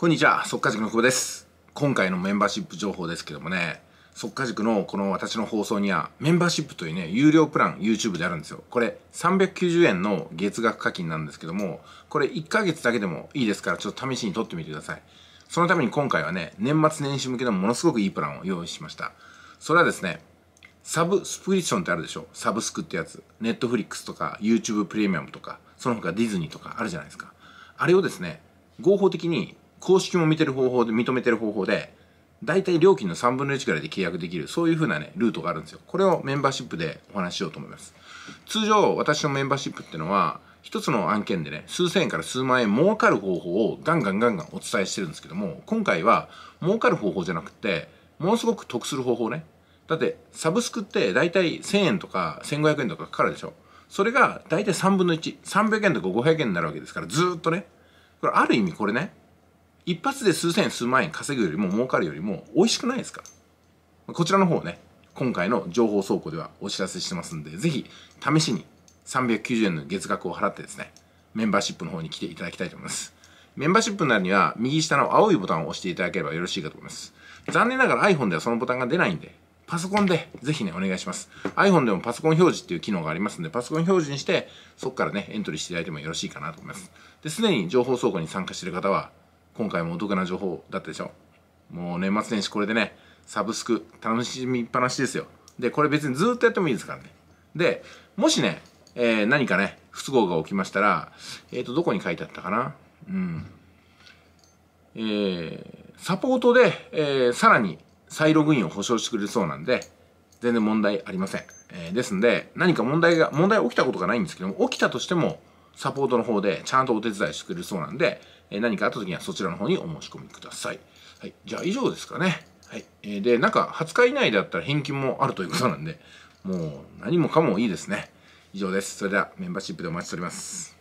こんにちは、速稼塾の久保です。今回のメンバーシップ情報ですけどもね、速稼塾のこの私の放送には、メンバーシップというね、有料プラン YouTube であるんですよ。これ、390円の月額課金なんですけども、これ1ヶ月だけでもいいですから、ちょっと試しに撮ってみてください。そのために今回はね、年末年始向けのものすごくいいプランを用意しました。それはですね、サブスプリッションってあるでしょサブスクってやつ。ネットフリックスとか YouTube プレミアムとか、その他ディズニーとかあるじゃないですか。あれをですね、合法的に公式も見てる方法で、認めてる方法で、大体料金の3分の1ぐらいで契約できる、そういうふうなね、ルートがあるんですよ。これをメンバーシップでお話ししようと思います。通常、私のメンバーシップってのは、一つの案件でね、数千円から数万円儲かる方法をガンガンガンガンお伝えしてるんですけども、今回は儲かる方法じゃなくて、ものすごく得する方法ね。だって、サブスクって大体1000円とか1500円とかかかるでしょ。それが大体3分の1、300円とか500円になるわけですから、ずっとね。これある意味これね、一発で数千円数万円稼ぐよりも儲かるよりも美味しくないですかこちらの方をね今回の情報倉庫ではお知らせしてますんでぜひ試しに390円の月額を払ってですねメンバーシップの方に来ていただきたいと思いますメンバーシップになるには右下の青いボタンを押していただければよろしいかと思います残念ながら iPhone ではそのボタンが出ないんでパソコンでぜひね、お願いします。iPhone でもパソコン表示っていう機能がありますんで、パソコン表示にして、そこからね、エントリーしていただいてもよろしいかなと思います。で、すでに情報倉庫に参加している方は、今回もお得な情報だったでしょもう年末年始これでねサブスク楽しみっぱなしですよでこれ別にずっとやってもいいですからねでもしね、えー、何かね不都合が起きましたらえっ、ー、とどこに書いてあったかなうんえー、サポートで、えー、さらに再ログインを保証してくれるそうなんで全然問題ありません、えー、ですんで何か問題が問題起きたことがないんですけども起きたとしてもサポートの方でちゃんとお手伝いしてくれるそうなんで、え何かあった時にはそちらの方にお申し込みください。はい、じゃあ以上ですかね。はい。えー、で、なんか20日以内だったら返金もあるということなんで、もう何もかもいいですね。以上です。それではメンバーシップでお待ちしております。